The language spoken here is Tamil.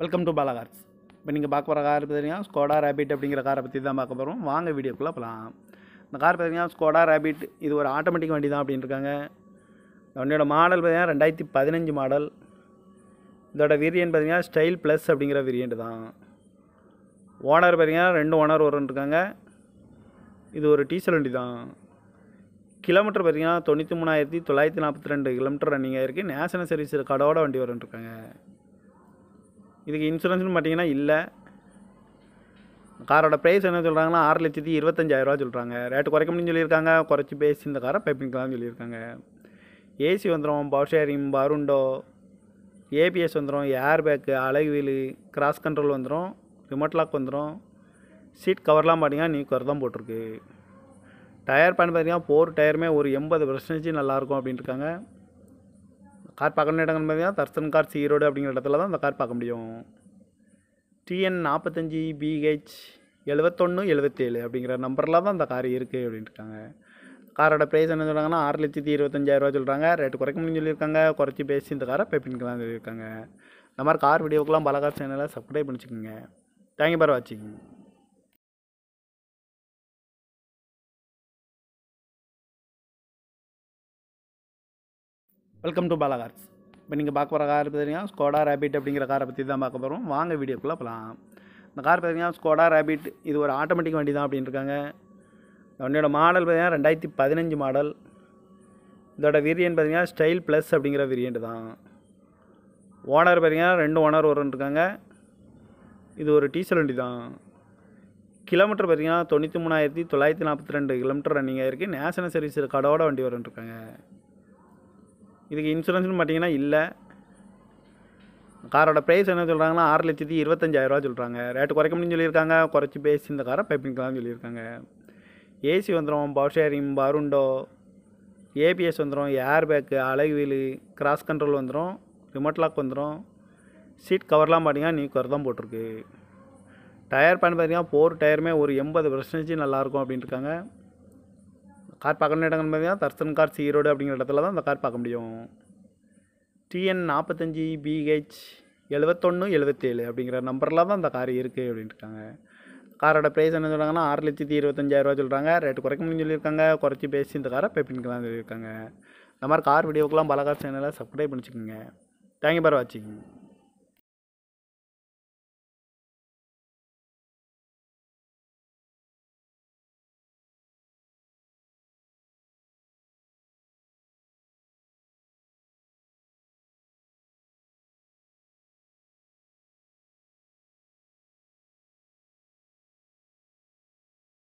வெல்கம் டு பாலா கார்ஸ் இப்போ நீங்கள் பார்க்க போகிற கார் பார்த்தீங்கன்னா ஸ்கோடா ரேபிட் அப்படிங்கிற காரை பற்றி தான் பார்க்க போகிறோம் வாங்க வீடியோக்குள்ளே போகலாம் இந்த கார் பார்த்தீங்கன்னா ஸ்கோடா ரேபிட் இது ஒரு ஆட்டோமேட்டிக் வண்டி தான் அப்படின்ட்டுருக்காங்க இந்த வண்டியோட மாடல் பார்த்தீங்கன்னா ரெண்டாயிரத்தி பதினஞ்சு மாடல் இதோட வீரியன் பார்த்திங்கன்னா ஸ்டைல் ப்ளஸ் அப்படிங்கிற வேரியண்ட் தான் ஓனர் பார்த்தீங்கன்னா ரெண்டு ஓனர் வரும்னு இருக்காங்க இது ஒரு டீசல் வண்டி தான் கிலோமீட்டர் பார்த்தீங்கன்னா தொண்ணூற்றி மூணாயிரத்தி தொள்ளாயிரத்தி நாற்பத்தி ரெண்டு கிலோமீட்டர் ரன்னிங் ஆகிருக்கு நேஷனல் சர்வீஸ் கடவோட வண்டி வரும்னு இருக்காங்க இதுக்கு இன்சூரன்ஸ்னு பார்த்தீங்கன்னா இல்லை காரோட ப்ரைஸ் என்ன சொல்கிறாங்கன்னா ஆறு லட்சத்தி இருபத்தஞ்சாயிரரூவா சொல்கிறாங்க ரேட்டு குறைக்க முடியும்னு சொல்லியிருக்காங்க குறைச்சி பேசி இந்த காரை பைப்பிங்கலாம்னு சொல்லியிருக்காங்க ஏசி வந்துடும் பவர் ஷேரிங் பருண்டோ ஏபிஎஸ் வந்துடும் ஏர் பேக்கு அழகு வீலு கிராஸ் கண்ட்ரோல் வந்துடும் ரிமோட் லாக் வந்துடும் சீட் கவர்லாம் பார்த்தீங்கன்னா நீ கவர் தான் போட்டிருக்கு டயர் பயன் பார்த்தீங்கன்னா ஃபோர் டயருமே ஒரு எண்பது பர்சன்டேஜ் நல்லாயிருக்கும் அப்படின்ட்டுருக்காங்க கார் பார்க்கணும் இடங்கள் பார்த்தீங்கன்னா தர்சன் கார் ஈரோடு அப்படிங்கிற இடத்துல தான் அந்த கார் பார்க்க முடியும் டிஎன் நாற்பத்தஞ்சி பிஹெச் எழுபத்தொன்று எழுபத்தேழு அப்படிங்கிற நம்பரில் தான் அந்த கார் இருக்குது இருக்காங்க காரோட ப்ரைஸ் என்ன சொல்கிறாங்கன்னா ஆறு லட்சத்தி இருபத்தஞ்சாயிரரூவா சொல்கிறாங்க ரேட்டு குறைக்க முடியும் சொல்லியிருக்காங்க குறைச்சி பேசி இந்த காரை பே பண்ணிக்கலாம் சொல்லியிருக்காங்க இந்த மாதிரி கார் வீடியோக்கெலாம் பல கார் சேனலில் சப்ஸ்கிரைப் பண்ணிச்சுக்கோங்க தேங்க்யூ பார் வாட்சிங் வெல்கம் டு பாலாகார்ஸ் இப்போ நீங்கள் பார்க்க போகிற கார் பார்த்தீங்கன்னா ஸ்கோடா ரேபிட் அப்படிங்கிற காரை பற்றி தான் பார்க்க போகிறோம் வாங்க வீடியோக்குள்ளே போகலாம் இந்த கார் பார்த்தீங்கன்னா ஸ்கோடா ரேபிட் இது ஒரு ஆட்டோமேட்டிக் வண்டி தான் அப்படின்னு இருக்காங்க வண்டியோட மாடல் பார்த்தீங்கன்னா ரெண்டாயிரத்தி பதினஞ்சு மாடல் இதோட விரியன் பார்த்தீங்கன்னா ஸ்டைல் ப்ளஸ் அப்படிங்கிற விரியன்ட் தான் ஓனர் பார்த்தீங்கன்னா ரெண்டு ஓனர் வரும்னு இருக்காங்க இது ஒரு டீசல் வண்டி தான் கிலோமீட்டர் பார்த்தீங்கன்னா தொண்ணூற்றி மூணாயிரத்தி தொள்ளாயிரத்தி நாற்பத்தி ரெண்டு கிலோமீட்டர் ரன்னிங் ஆகிருக்கு நேஷனல் சர்வீஸ் கடோட வண்டி வரும்னு இருக்காங்க இதுக்கு இன்சூரன்ஸ்னு பார்த்தீங்கன்னா இல்லை காரோட ப்ரைஸ் என்ன சொல்கிறாங்கன்னா ஆறு லட்சத்தி இருபத்தஞ்சாயிரரூவா சொல்கிறாங்க ரேட்டு குறைக்க முடியும்னு சொல்லியிருக்காங்க குறைச்சி பேசி இந்த காரை பைப்பிங்கலாம்னு சொல்லியிருக்காங்க ஏசி வந்துடும் பவர் ஷேரிங் பருண்டோ ஏபிஎஸ் வந்துடும் ஏர் பேக்கு அழகு வீலு கிராஸ் கண்ட்ரோல் வந்துடும் ரிமோட் லாக் வந்துடும் சீட் கவர்லாம் பார்த்தீங்கன்னா நீ கவர் தான் போட்டிருக்கு டயர் பேன் பார்த்தீங்கன்னா ஃபோர் டயருமே ஒரு எண்பது பர்சன்டேஜ் நல்லாயிருக்கும் அப்படின்ட்டுருக்காங்க கார் பார்க்கணும் இடங்கள் பார்த்தீங்கன்னா தர்சன் கார் ஈரோடு அப்படிங்கிற இடத்துல தான் அந்த கார் பார்க்க முடியும் டிஎன் நாற்பத்தஞ்சி பிஹெச் எழுபத்தொன்று எழுபத்தேழு அப்படிங்கிற நம்பரில் தான் அந்த கார் இருக்குது அப்படின்ட்டுருக்காங்க காரோட ப்ரைஸ் என்ன சொல்கிறாங்கன்னா ஆறு லட்சத்தி இருபத்தஞ்சாயிரரூவா சொல்கிறாங்க ரேட்டு குறைக்க முடியும் சொல்லியிருக்காங்க குறைச்சி பேசி இந்த காரை பே பண்ணிக்கலாம் சொல்லியிருக்காங்க இந்த மாதிரி கார் வீடியோக்கெலாம் பல கார் சேனலில் சப்ஸ்கிரைப் பண்ணிச்சுக்கோங்க தேங்க்யூ பார் வாட்சிங்